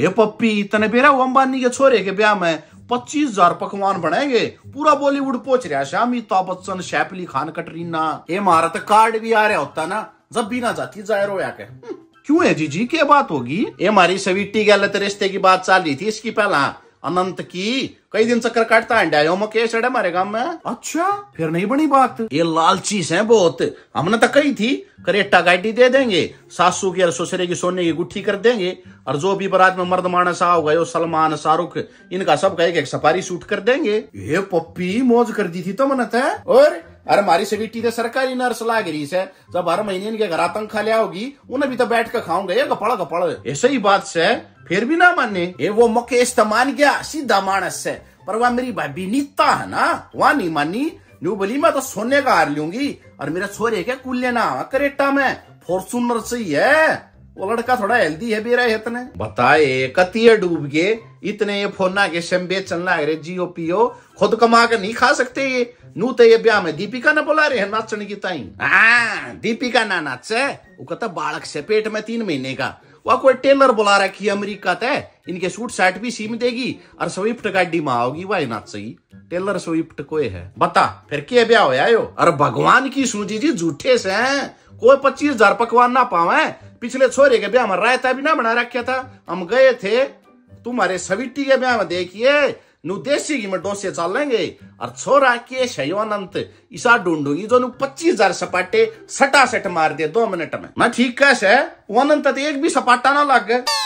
हे पप्पी तने बेरा अंबानी के छोरे के ब्याह में पच्चीस हजार पकवान बनाएंगे पूरा बॉलीवुड पहुंच रहा है अमिताभ बच्चन शैपली खान कटरीना मारा तो कार्ड भी आ रहा होता ना जब भी ना जाती जाहिर हो या क्यों है जी जी क्या बात होगी ये हमारी सवीटी गलत रिश्ते की बात चाल रही थी इसकी पहला अनंत की कई दिन चक्कर काटता है डायो में केस है में अच्छा फिर नहीं बनी बात ये लालची है बहुत हमने तो कही थी करेटा गाइटी दे देंगे सासू की और ससुरे की सोने की गुट्ठी कर देंगे और जो भी बरात में मर्द माना शाह सलमान शाहरुख इनका सब का एक, एक सफारी शूट कर देंगे ये पप्पी मौज कर दी थी तो मन और अरे हमारी से बेटी तो सरकारी नर्स लाग रही से जब हर महीने इनके घर आतंक लिया होगी उन्हें भी तो बैठ कर खाऊंगा ये कपड़ा कपड़ ऐसे ही बात से फिर भी ना माने ये वो मुकेश तो मान गया सीधा मानस से पर वह मेरी भाभी नीता है ना वह नहीं मानी न्यू बोली मैं तो सोने का हार लूंगी और मेरा छोरे क्या कुल्ले ना करेटा में फॉर्चूनर से ही है वो लड़का थोड़ा हेल्दी है भी रहे इतने बताए कतिये डूब गए इतने ये फोना के सेम बेचन लग रहे जियो पियो खुद कमा के नहीं खा सकते ये नू तो ये ब्याह में दीपिका ना बुला रहे हैं नाचने की ताई हाँ, दीपिका ना नाचे वो कहता बालक से पेट में तीन महीने का वह कोई टेलर बुला रखी है अमरीका ते इनके सूट सेट भी सीम देगी और स्विफ्ट गाड़ी में आओगी वह नाच सही टेलर स्विफ्ट कोई है बता फिर क्या ब्याह हो यो अरे भगवान की सूझी जी झूठे से है कोई पच्चीस हजार पकवान ना पावे पिछले छोरे के ब्याह में रायता भी ना बना रखा था हम गए थे तुम्हारे सविटी के ब्याह में देखिए नु देसी घी में डोसे चल लेंगे और छोरा के शयो अनंत ईसा ढूंढूंगी जो नु पच्चीस हजार सपाटे सटा सट मार दे दो मिनट में मैं ठीक कैसे वो अनंत तो एक भी सपाटा ना लग गए